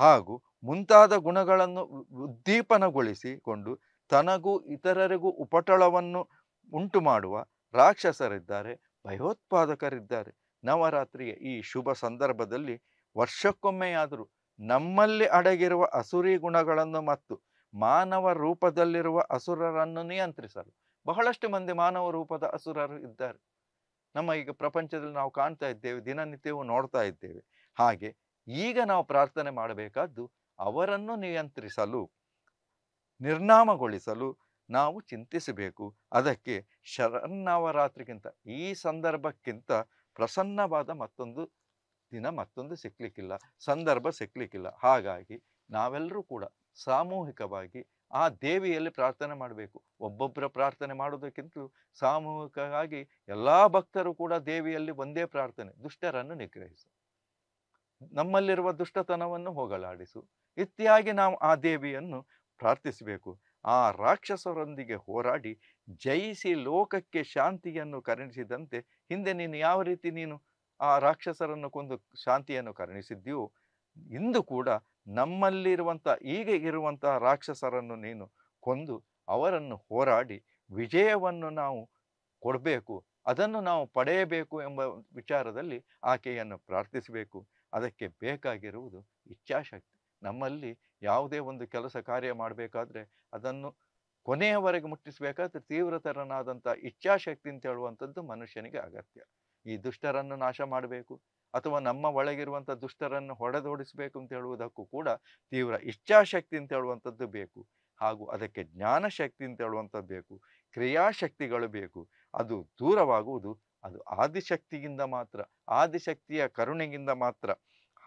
ಹಾಗೂ ಮುಂತಾದ ಗುಣಗಳನ್ನು ಉದ್ದೀಪನಗೊಳಿಸಿಕೊಂಡು ತನಗೂ ಇತರರಿಗೂ ಉಪಟಳವನ್ನು ಉಂಟು ಮಾಡುವ ರಾಕ್ಷಸರಿದ್ದಾರೆ ಭಯೋತ್ಪಾದಕರಿದ್ದಾರೆ ನವರಾತ್ರಿಯ ಈ ಶುಭ ಸಂದರ್ಭದಲ್ಲಿ ವರ್ಷಕ್ಕೊಮ್ಮೆಯಾದರೂ ನಮ್ಮಲ್ಲಿ ಅಡಗಿರುವ ಅಸುರಿ ಗುಣಗಳನ್ನು ಮತ್ತು ಮಾನವ ರೂಪದಲ್ಲಿರುವ ಅಸುರರನ್ನು ನಿಯಂತ್ರಿಸಲು ಬಹಳಷ್ಟು ಮಂದಿ ಮಾನವ ರೂಪದ ಅಸುರರು ಇದ್ದಾರೆ ನಮ್ಮ ಈಗ ಪ್ರಪಂಚದಲ್ಲಿ ನಾವು ಕಾಣ್ತಾ ಇದ್ದೇವೆ ದಿನನಿತ್ಯವೂ ನೋಡ್ತಾ ಇದ್ದೇವೆ ಹಾಗೆ ಈಗ ನಾವು ಪ್ರಾರ್ಥನೆ ಮಾಡಬೇಕಾದ್ದು ಅವರನ್ನು ನಿಯಂತ್ರಿಸಲು ನಿರ್ನಾಮಗೊಳಿಸಲು ನಾವು ಚಿಂತಿಸಬೇಕು ಅದಕ್ಕೆ ಶರನ್ನವರಾತ್ರಿಗಿಂತ ಈ ಸಂದರ್ಭಕ್ಕಿಂತ ಪ್ರಸನ್ನವಾದ ಮತ್ತೊಂದು ದಿನ ಮತ್ತೊಂದು ಸಿಕ್ಕಲಿಕ್ಕಿಲ್ಲ ಸಂದರ್ಭ ಸಿಕ್ಕಲಿಕ್ಕಿಲ್ಲ ಹಾಗಾಗಿ ನಾವೆಲ್ಲರೂ ಕೂಡ ಸಾಮೂಹಿಕವಾಗಿ ಆ ದೇವಿಯಲ್ಲಿ ಪ್ರಾರ್ಥನೆ ಮಾಡಬೇಕು ಒಬ್ಬೊಬ್ಬರ ಪ್ರಾರ್ಥನೆ ಮಾಡೋದಕ್ಕಿಂತಲೂ ಸಾಮೂಹಿಕವಾಗಿ ಎಲ್ಲ ಭಕ್ತರು ಕೂಡ ದೇವಿಯಲ್ಲಿ ಒಂದೇ ಪ್ರಾರ್ಥನೆ ದುಷ್ಟರನ್ನು ನಿಗ್ರಹಿಸು ನಮ್ಮಲ್ಲಿರುವ ದುಷ್ಟತನವನ್ನು ಹೋಗಲಾಡಿಸು ಇತ್ಯಾಗಿ ನಾವು ಆ ದೇವಿಯನ್ನು ಪ್ರಾರ್ಥಿಸಬೇಕು ಆ ರಾಕ್ಷಸರೊಂದಿಗೆ ಹೋರಾಡಿ ಜಯಿಸಿ ಲೋಕಕ್ಕೆ ಶಾಂತಿಯನ್ನು ಕರುಣಿಸಿದಂತೆ ಹಿಂದೆ ನೀನು ಯಾವ ರೀತಿ ನೀನು ಆ ರಾಕ್ಷಸರನ್ನು ಕೊಂದು ಶಾಂತಿಯನ್ನು ಕರುಣಿಸಿದ್ಯೋ ಇಂದು ಕೂಡ ನಮ್ಮಲ್ಲಿರುವಂಥ ಈಗ ಇರುವಂತಹ ರಾಕ್ಷಸರನ್ನು ನೀನು ಕೊಂದು ಅವರನ್ನು ಹೋರಾಡಿ ವಿಜಯವನ್ನು ನಾವು ಕೊಡಬೇಕು ಅದನ್ನು ನಾವು ಪಡೆಯಬೇಕು ಎಂಬ ವಿಚಾರದಲ್ಲಿ ಆಕೆಯನ್ನು ಪ್ರಾರ್ಥಿಸಬೇಕು ಅದಕ್ಕೆ ಬೇಕಾಗಿರುವುದು ಇಚ್ಛಾಶಕ್ತಿ ನಮ್ಮಲ್ಲಿ ಯಾವುದೇ ಒಂದು ಕೆಲಸ ಕಾರ್ಯ ಮಾಡಬೇಕಾದ್ರೆ ಅದನ್ನು ಕೊನೆಯವರೆಗೆ ಮುಟ್ಟಿಸಬೇಕಾದ್ರೆ ತೀವ್ರತರನಾದಂಥ ಇಚ್ಛಾಶಕ್ತಿ ಅಂತ ಹೇಳುವಂಥದ್ದು ಮನುಷ್ಯನಿಗೆ ಅಗತ್ಯ ಈ ದುಷ್ಟರನ್ನು ನಾಶ ಮಾಡಬೇಕು ಅಥವಾ ನಮ್ಮ ಒಳಗಿರುವಂಥ ದುಷ್ಟರನ್ನು ಹೊಡೆದೋಡಿಸಬೇಕು ಅಂತ ಹೇಳುವುದಕ್ಕೂ ಕೂಡ ತೀವ್ರ ಇಚ್ಛಾಶಕ್ತಿ ಅಂತ ಹೇಳುವಂಥದ್ದು ಬೇಕು ಹಾಗೂ ಅದಕ್ಕೆ ಶಕ್ತಿ ಅಂತ ಹೇಳುವಂಥದ್ದು ಬೇಕು ಕ್ರಿಯಾಶಕ್ತಿಗಳು ಬೇಕು ಅದು ದೂರವಾಗುವುದು ಅದು ಆದಿಶಕ್ತಿಗಿಂತ ಮಾತ್ರ ಆದಿಶಕ್ತಿಯ ಕರುಣೆಗಿಂತ ಮಾತ್ರ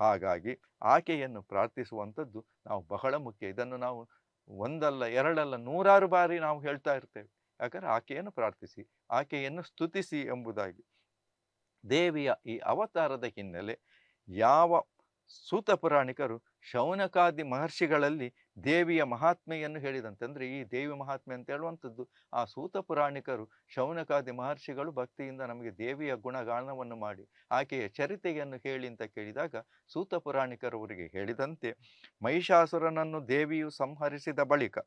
ಹಾಗಾಗಿ ಆಕೆಯನ್ನು ಪ್ರಾರ್ಥಿಸುವಂಥದ್ದು ನಾವು ಬಹಳ ಮುಖ್ಯ ಇದನ್ನು ನಾವು ಒಂದಲ್ಲ ಎರಡಲ್ಲ ನೂರಾರು ಬಾರಿ ನಾವು ಹೇಳ್ತಾ ಇರ್ತೇವೆ ಯಾಕಂದರೆ ಆಕೆಯನ್ನು ಪ್ರಾರ್ಥಿಸಿ ಆಕೆಯನ್ನು ಸ್ತುತಿಸಿ ಎಂಬುದಾಗಿ ದೇವಿಯ ಈ ಅವತಾರದ ಹಿನ್ನೆಲೆ ಯಾವ ಸೂತ ಪುರಾಣಿಕರು ಶೌನಕಾದಿ ಮಹರ್ಷಿಗಳಲ್ಲಿ ದೇವಿಯ ಮಹಾತ್ಮೆಯನ್ನು ಅಂದರೆ ಈ ದೇವಿ ಮಹಾತ್ಮೆ ಅಂತ ಹೇಳುವಂಥದ್ದು ಆ ಸೂತ ಪುರಾಣಿಕರು ಶೌನಕಾದಿ ಮಹರ್ಷಿಗಳು ಭಕ್ತಿಯಿಂದ ನಮಗೆ ದೇವಿಯ ಗುಣಗಾನವನ್ನು ಮಾಡಿ ಆಕೆಯ ಚರಿತೆಯನ್ನು ಹೇಳಿ ಅಂತ ಕೇಳಿದಾಗ ಸೂತ ಪುರಾಣಿಕರವರಿಗೆ ಹೇಳಿದಂತೆ ಮಹಿಷಾಸುರನನ್ನು ದೇವಿಯು ಸಂಹರಿಸಿದ ಬಳಿಕ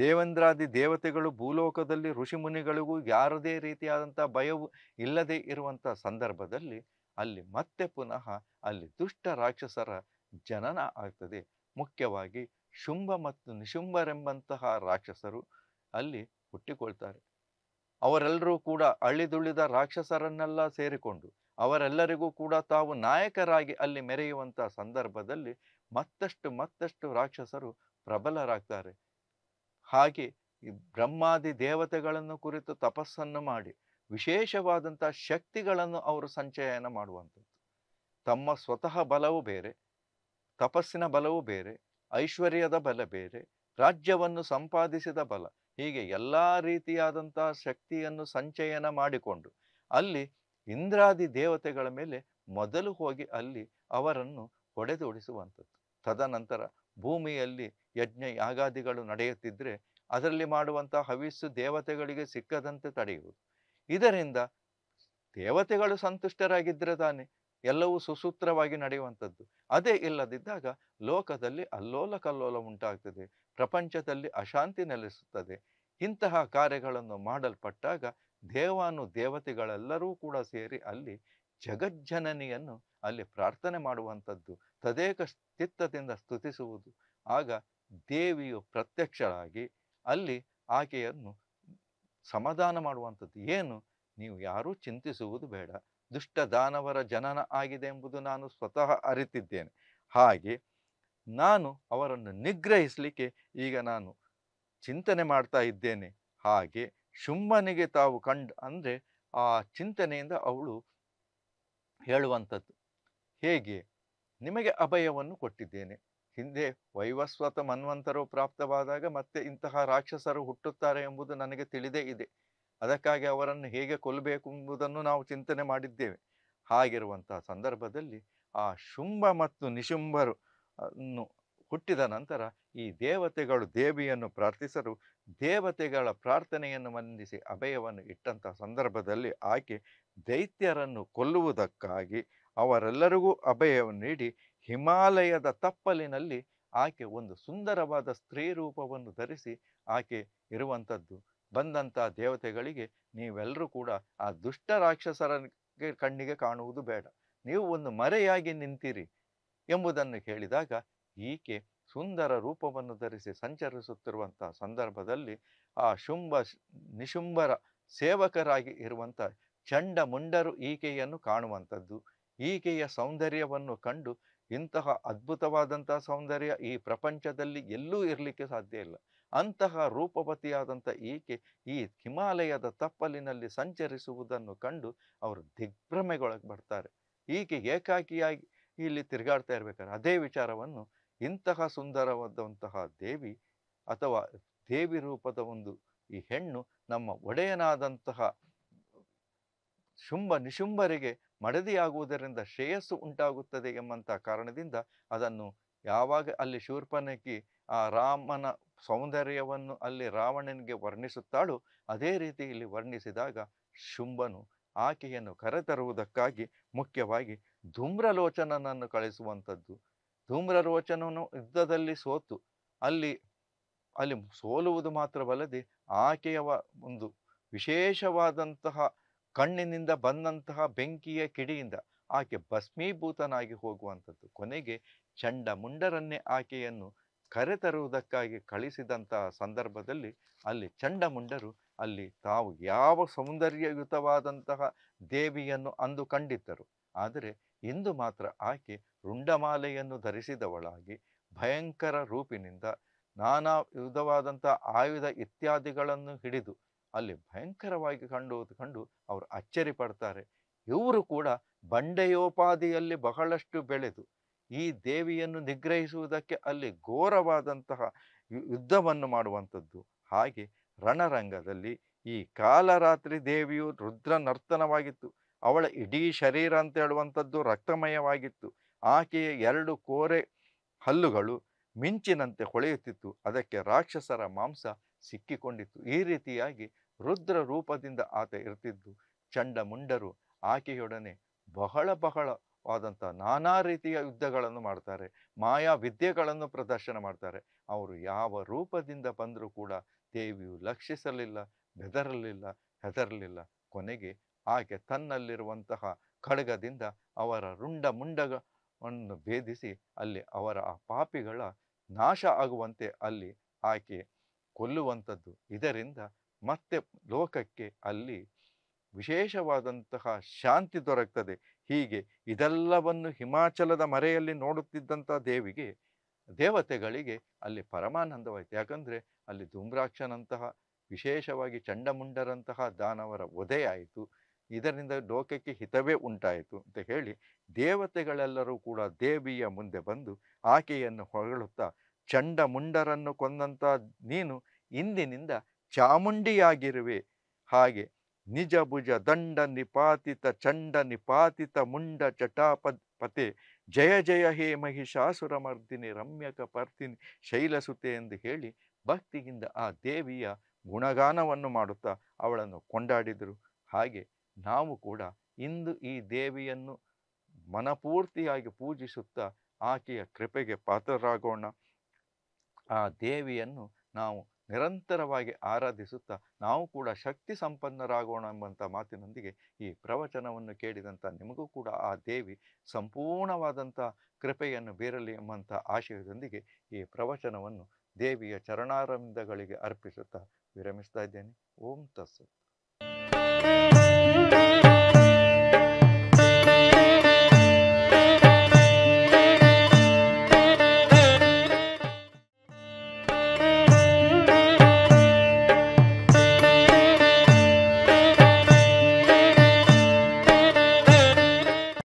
ದೇವೇಂದ್ರಾದಿ ದೇವತೆಗಳು ಭೂಲೋಕದಲ್ಲಿ ಋಷಿಮುನಿಗಳಿಗೂ ಯಾರದೇ ರೀತಿಯಾದಂಥ ಭಯವು ಇಲ್ಲದೇ ಇರುವಂಥ ಸಂದರ್ಭದಲ್ಲಿ ಅಲ್ಲಿ ಮತ್ತೆ ಪುನಃ ಅಲ್ಲಿ ದುಷ್ಟ ರಾಕ್ಷಸರ ಜನನ ಆಗ್ತದೆ ಮುಖ್ಯವಾಗಿ ಶುಂಭ ಮತ್ತು ನಿಶುಂಭರೆಂಬಂತಹ ರಾಕ್ಷಸರು ಅಲ್ಲಿ ಹುಟ್ಟಿಕೊಳ್ತಾರೆ ಅವರೆಲ್ಲರೂ ಕೂಡ ಅಳಿದುಳಿದ ರಾಕ್ಷಸರನ್ನೆಲ್ಲ ಸೇರಿಕೊಂಡು ಅವರೆಲ್ಲರಿಗೂ ಕೂಡ ತಾವು ನಾಯಕರಾಗಿ ಅಲ್ಲಿ ಮೆರೆಯುವಂಥ ಸಂದರ್ಭದಲ್ಲಿ ಮತ್ತಷ್ಟು ಮತ್ತಷ್ಟು ರಾಕ್ಷಸರು ಪ್ರಬಲರಾಗ್ತಾರೆ ಹಾಗೆ ಈ ಬ್ರಹ್ಮಾದಿ ದೇವತೆಗಳನ್ನು ಕುರಿತು ತಪಸ್ಸನ್ನು ಮಾಡಿ ವಿಶೇಷವಾದಂಥ ಶಕ್ತಿಗಳನ್ನು ಅವರು ಸಂಚಯನ ಮಾಡುವಂಥದ್ದು ತಮ್ಮ ಸ್ವತಃ ಬಲವು ಬೇರೆ ತಪಸ್ಸಿನ ಬಲವು ಬೇರೆ ಐಶ್ವರ್ಯದ ಬಲ ಬೇರೆ ರಾಜ್ಯವನ್ನು ಸಂಪಾದಿಸಿದ ಬಲ ಹೀಗೆ ಎಲ್ಲ ರೀತಿಯಾದಂತಹ ಶಕ್ತಿಯನ್ನು ಸಂಚಯನ ಮಾಡಿಕೊಂಡು ಅಲ್ಲಿ ಇಂದ್ರಾದಿ ದೇವತೆಗಳ ಮೇಲೆ ಮೊದಲು ಹೋಗಿ ಅಲ್ಲಿ ಅವರನ್ನು ಹೊಡೆದೋಡಿಸುವಂಥದ್ದು ತದನಂತರ ಭೂಮಿಯಲ್ಲಿ ಯಜ್ಞ ಯಾಗಾದಿಗಳು ನಡೆಯುತ್ತಿದ್ದರೆ ಅದರಲ್ಲಿ ಮಾಡುವಂಥ ಹವಿಸ್ಸು ದೇವತೆಗಳಿಗೆ ಸಿಕ್ಕದಂತೆ ತಡೆಯುವುದು ಇದರಿಂದ ದೇವತೆಗಳು ಸಂತುಷ್ಟರಾಗಿದ್ದರೆ ತಾನೆ ಎಲ್ಲವೂ ಸುಸೂತ್ರವಾಗಿ ನಡೆಯುವಂಥದ್ದು ಅದೇ ಇಲ್ಲದಿದ್ದಾಗ ಲೋಕದಲ್ಲಿ ಅಲ್ಲೋಲ ಕಲ್ಲೋಲ ಉಂಟಾಗ್ತದೆ ಪ್ರಪಂಚದಲ್ಲಿ ಅಶಾಂತಿ ನೆಲೆಸುತ್ತದೆ ಇಂತಹ ಕಾರ್ಯಗಳನ್ನು ಮಾಡಲ್ಪಟ್ಟಾಗ ದೇವಾನು ದೇವತೆಗಳೆಲ್ಲರೂ ಕೂಡ ಸೇರಿ ಅಲ್ಲಿ ಜಗಜ್ಜನನಿಯನ್ನು ಅಲ್ಲಿ ಪ್ರಾರ್ಥನೆ ಮಾಡುವಂಥದ್ದು ತದೇಕ ಚಿತ್ತದಿಂದ ಸ್ತುತಿಸುವುದು ಆಗ ದೇವಿಯು ಪ್ರತ್ಯಕ್ಷರಾಗಿ ಅಲ್ಲಿ ಆಕೆಯನ್ನು ಸಮಾಧಾನ ಮಾಡುವಂಥದ್ದು ಏನು ನೀವು ಯಾರೂ ಚಿಂತಿಸುವುದು ಬೇಡ ದುಷ್ಟ ದಾನವರ ಜನನ ಆಗಿದೆ ಎಂಬುದು ನಾನು ಸ್ವತಃ ಅರಿತಿದ್ದೇನೆ ಹಾಗೆ ನಾನು ಅವರನ್ನು ನಿಗ್ರಹಿಸಲಿಕ್ಕೆ ಈಗ ನಾನು ಚಿಂತನೆ ಮಾಡ್ತಾ ಇದ್ದೇನೆ ಹಾಗೆ ಶುಂಭನಿಗೆ ತಾವು ಕಂಡು ಅಂದರೆ ಆ ಚಿಂತನೆಯಿಂದ ಅವಳು ಹೇಳುವಂಥದ್ದು ಹೇಗೆ ನಿಮಗೆ ಅಭಯವನ್ನು ಕೊಟ್ಟಿದ್ದೇನೆ ಹಿಂದೆ ವೈವಸ್ವತ ಮನ್ವಂತರು ಪ್ರಾಪ್ತವಾದಾಗ ಮತ್ತೆ ಇಂತಹ ರಾಕ್ಷಸರು ಹುಟ್ಟುತ್ತಾರೆ ಎಂಬುದು ನನಗೆ ತಿಳಿದೇ ಇದೆ ಅದಕ್ಕಾಗಿ ಅವರನ್ನು ಹೇಗೆ ಕೊಲ್ಲಬೇಕು ಎಂಬುದನ್ನು ನಾವು ಚಿಂತನೆ ಮಾಡಿದ್ದೇವೆ ಹಾಗಿರುವಂತಹ ಸಂದರ್ಭದಲ್ಲಿ ಆ ಶುಂಭ ಮತ್ತು ನಿಶುಂಭರು ಹುಟ್ಟಿದ ನಂತರ ಈ ದೇವತೆಗಳು ದೇವಿಯನ್ನು ಪ್ರಾರ್ಥಿಸಲು ದೇವತೆಗಳ ಪ್ರಾರ್ಥನೆಯನ್ನು ಮಂದಿಸಿ ಅಭಯವನ್ನು ಇಟ್ಟಂತಹ ಸಂದರ್ಭದಲ್ಲಿ ಆಕೆ ದೈತ್ಯರನ್ನು ಕೊಲ್ಲುವುದಕ್ಕಾಗಿ ಅವರೆಲ್ಲರಿಗೂ ಅಭಯವನ್ನು ನೀಡಿ ಹಿಮಾಲಯದ ತಪ್ಪಲಿನಲ್ಲಿ ಆಕೆ ಒಂದು ಸುಂದರವಾದ ಸ್ತ್ರೀ ರೂಪವನ್ನು ಧರಿಸಿ ಆಕೆ ಇರುವಂಥದ್ದು ಬಂದಂಥ ದೇವತೆಗಳಿಗೆ ನೀವೆಲ್ಲರೂ ಕೂಡ ಆ ದುಷ್ಟ ರಾಕ್ಷಸರ ಕಣ್ಣಿಗೆ ಕಾಣುವುದು ಬೇಡ ನೀವು ಒಂದು ಮರೆಯಾಗಿ ನಿಂತಿರಿ ಎಂಬುದನ್ನು ಹೇಳಿದಾಗ ಈಕೆ ಸುಂದರ ರೂಪವನ್ನು ಧರಿಸಿ ಸಂಚರಿಸುತ್ತಿರುವಂಥ ಸಂದರ್ಭದಲ್ಲಿ ಆ ಶುಂಭ ನಿಶುಂಬರ ಸೇವಕರಾಗಿ ಇರುವಂಥ ಚಂಡ ಮುಂಡರು ಈಕೆಯನ್ನು ಕಾಣುವಂಥದ್ದು ಈಕೆಯ ಸೌಂದರ್ಯವನ್ನು ಕಂಡು ಇಂತಹ ಅದ್ಭುತವಾದಂತಹ ಸೌಂದರ್ಯ ಈ ಪ್ರಪಂಚದಲ್ಲಿ ಎಲ್ಲೂ ಇರಲಿಕ್ಕೆ ಸಾಧ್ಯ ಇಲ್ಲ ಅಂತಹ ರೂಪವತಿಯಾದಂಥ ಈಕೆ ಈ ಹಿಮಾಲಯದ ತಪ್ಪಲಿನಲ್ಲಿ ಸಂಚರಿಸುವುದನ್ನು ಕಂಡು ಅವರು ದಿಗ್ಭ್ರಮೆಗೊಳಗೆ ಬರ್ತಾರೆ ಈಕೆ ಏಕಾಕಿಯಾಗಿ ಇಲ್ಲಿ ತಿರುಗಾಡ್ತಾ ಇರ್ಬೇಕಾದ್ರೆ ಅದೇ ವಿಚಾರವನ್ನು ಇಂತಹ ಸುಂದರವಾದಂತಹ ದೇವಿ ಅಥವಾ ದೇವಿ ರೂಪದ ಒಂದು ಈ ಹೆಣ್ಣು ನಮ್ಮ ಒಡೆಯನಾದಂತಹ ಶುಂಭ ನಿಶುಂಭರಿಗೆ ಮಡದಿಯಾಗುವುದರಿಂದ ಶ್ರೇಯಸ್ಸು ಉಂಟಾಗುತ್ತದೆ ಎಂಬಂಥ ಕಾರಣದಿಂದ ಅದನ್ನು ಯಾವಾಗ ಅಲ್ಲಿ ಶೂರ್ಪನಕಿ ಆ ರಾಮನ ಸೌಂದರ್ಯವನ್ನು ಅಲ್ಲಿ ರಾವಣನಿಗೆ ವರ್ಣಿಸುತ್ತಾಳೋ ಅದೇ ರೀತಿ ಇಲ್ಲಿ ವರ್ಣಿಸಿದಾಗ ಶುಂಭನು ಆಕೆಯನ್ನು ಕರೆತರುವುದಕ್ಕಾಗಿ ಮುಖ್ಯವಾಗಿ ಧೂಮ್ರಲೋಚನನನ್ನು ಕಳಿಸುವಂಥದ್ದು ಧೂಮ್ರಲೋಚನನು ಯುದ್ಧದಲ್ಲಿ ಸೋತು ಅಲ್ಲಿ ಅಲ್ಲಿ ಸೋಲುವುದು ಮಾತ್ರವಲ್ಲದೆ ಆಕೆಯ ಒಂದು ವಿಶೇಷವಾದಂತಹ ಕಣ್ಣಿನಿಂದ ಬಂದಂತಹ ಬೆಂಕಿಯ ಕಿಡಿಯಿಂದ ಆಕೆ ಭಸ್ಮೀಭೂತನಾಗಿ ಹೋಗುವಂಥದ್ದು ಕೊನೆಗೆ ಚಂಡಮುಂಡರನ್ನೇ ಆಕೆಯನ್ನು ಕರೆತರುವುದಕ್ಕಾಗಿ ಕಳಿಸಿದಂತಹ ಸಂದರ್ಭದಲ್ಲಿ ಅಲ್ಲಿ ಚಂಡಮುಂಡರು ಅಲ್ಲಿ ತಾವು ಯಾವ ಸೌಂದರ್ಯಯುತವಾದಂತಹ ದೇವಿಯನ್ನು ಅಂದು ಕಂಡಿದ್ದರು ಆದರೆ ಇಂದು ಮಾತ್ರ ಆಕೆ ರುಂಡಮಾಲೆಯನ್ನು ಧರಿಸಿದವಳಾಗಿ ಭಯಂಕರ ರೂಪಿನಿಂದ ನಾನಾ ವಿಧವಾದಂಥ ಆಯುಧ ಇತ್ಯಾದಿಗಳನ್ನು ಹಿಡಿದು ಅಲ್ಲಿ ಭಯಂಕರವಾಗಿ ಕಂಡು ಕಂಡು ಅವರು ಅಚ್ಚರಿ ಪಡ್ತಾರೆ ಇವರು ಕೂಡ ಬಂಡೆಯೋಪಾದಿಯಲ್ಲಿ ಬಹಳಷ್ಟು ಬೆಳೆದು ಈ ದೇವಿಯನ್ನು ನಿಗ್ರಹಿಸುವುದಕ್ಕೆ ಅಲ್ಲಿ ಘೋರವಾದಂತಹ ಯುದ್ಧವನ್ನು ಮಾಡುವಂಥದ್ದು ಹಾಗೆ ರಣರಂಗದಲ್ಲಿ ಈ ಕಾಲರಾತ್ರಿ ದೇವಿಯು ರುದ್ರ ನರ್ತನವಾಗಿತ್ತು ಅವಳ ಇಡೀ ಶರೀರ ಅಂತ ಹೇಳುವಂಥದ್ದು ರಕ್ತಮಯವಾಗಿತ್ತು ಆಕೆಯ ಎರಡು ಕೋರೆ ಹಲ್ಲುಗಳು ಮಿಂಚಿನಂತೆ ಹೊಳೆಯುತ್ತಿತ್ತು ಅದಕ್ಕೆ ರಾಕ್ಷಸರ ಮಾಂಸ ಸಿಕ್ಕಿಕೊಂಡಿತ್ತು ಈ ರೀತಿಯಾಗಿ ರುದ್ರ ರೂಪದಿಂದ ಆತ ಇರ್ತಿದ್ದು ಚಂಡಮುಂಡರು ಆಕೆಯೊಡನೆ ಬಹಳ ಬಹಳವಾದಂಥ ನಾನಾ ರೀತಿಯ ಯುದ್ಧಗಳನ್ನು ಮಾಡ್ತಾರೆ ಮಾಯಾ ವಿದ್ಯೆಗಳನ್ನು ಪ್ರದರ್ಶನ ಮಾಡ್ತಾರೆ ಅವರು ಯಾವ ರೂಪದಿಂದ ಬಂದರೂ ಕೂಡ ದೇವಿಯು ಲಕ್ಷಿಸಲಿಲ್ಲ ಬೆದರಲಿಲ್ಲ ಹೆದರಲಿಲ್ಲ ಕೊನೆಗೆ ಆಕೆ ತನ್ನಲ್ಲಿರುವಂತಹ ಖಡ್ಗದಿಂದ ಅವರ ರುಂಡ ಮುಂಡವನ್ನು ಭೇದಿಸಿ ಅಲ್ಲಿ ಅವರ ಆ ಪಾಪಿಗಳ ನಾಶ ಆಗುವಂತೆ ಅಲ್ಲಿ ಆಕೆ ಕೊಲ್ಲುವಂಥದ್ದು ಇದರಿಂದ ಮತ್ತೆ ಲೋಕಕ್ಕೆ ಅಲ್ಲಿ ವಿಶೇಷವಾದಂತಹ ಶಾಂತಿ ದೊರಕ್ತದೆ ಹೀಗೆ ಇದೆಲ್ಲವನ್ನು ಹಿಮಾಚಲದ ಮರೆಯಲ್ಲಿ ನೋಡುತ್ತಿದ್ದಂಥ ದೇವಿಗೆ ದೇವತೆಗಳಿಗೆ ಅಲ್ಲಿ ಪರಮಾನಂದವಾಯಿತು ಯಾಕಂದರೆ ಅಲ್ಲಿ ಧೂಮ್ರಾಕ್ಷನಂತಹ ವಿಶೇಷವಾಗಿ ಚಂಡಮುಂಡರಂತಹ ದಾನವರ ಒದೆಯಾಯಿತು ಇದರಿಂದ ಲೋಕಕ್ಕೆ ಹಿತವೇ ಉಂಟಾಯಿತು ಅಂತ ಹೇಳಿ ದೇವತೆಗಳೆಲ್ಲರೂ ಕೂಡ ದೇವಿಯ ಮುಂದೆ ಬಂದು ಆಕೆಯನ್ನು ಹೊಗಳುತ್ತಾ ಚಂಡಮುಂಡರನ್ನು ಕೊಂದಂಥ ನೀನು ಇಂದಿನಿಂದ ಚಾಮುಂಡಿಯಾಗಿರುವೆ ಹಾಗೆ ನಿಜ ಭುಜ ದಂಡ ನಿಪಾತಿತ ಚಂಡ ನಿಪಾತಿತ ಮುಂಡ ಚಟಾಪದ್ ಪತೆ ಜಯ ಜಯ ಹೇ ಮಹಿಷಾಸುರ ಮರ್ದಿನಿ ರಮ್ಯಕ ಪರ್ತಿನಿ ಶೈಲಸುತೆ ಎಂದು ಹೇಳಿ ಭಕ್ತಿಯಿಂದ ಆ ದೇವಿಯ ಗುಣಗಾನವನ್ನು ಮಾಡುತ್ತಾ ಅವಳನ್ನು ಕೊಂಡಾಡಿದರು ಹಾಗೆ ನಾವು ಕೂಡ ಇಂದು ಈ ದೇವಿಯನ್ನು ಮನಪೂರ್ತಿಯಾಗಿ ಪೂಜಿಸುತ್ತಾ ಆಕೆಯ ಕೃಪೆಗೆ ಪಾತ್ರರಾಗೋಣ ಆ ದೇವಿಯನ್ನು ನಾವು ನಿರಂತರವಾಗಿ ಆರಾಧಿಸುತ್ತಾ ನಾವು ಕೂಡ ಶಕ್ತಿ ಸಂಪನ್ನರಾಗೋಣ ಎಂಬಂಥ ಮಾತಿನೊಂದಿಗೆ ಈ ಪ್ರವಚನವನ್ನು ಕೇಳಿದಂಥ ನಿಮಗೂ ಕೂಡ ಆ ದೇವಿ ಸಂಪೂರ್ಣವಾದಂಥ ಕೃಪೆಯನ್ನು ಬೀರಲಿ ಎಂಬಂಥ ಆಶಯದೊಂದಿಗೆ ಈ ಪ್ರವಚನವನ್ನು ದೇವಿಯ ಚರಣಾರಂಧಗಳಿಗೆ ಅರ್ಪಿಸುತ್ತಾ ವಿರಮಿಸ್ತಾ ಇದ್ದೇನೆ ಓಂ ತಸ್ಸು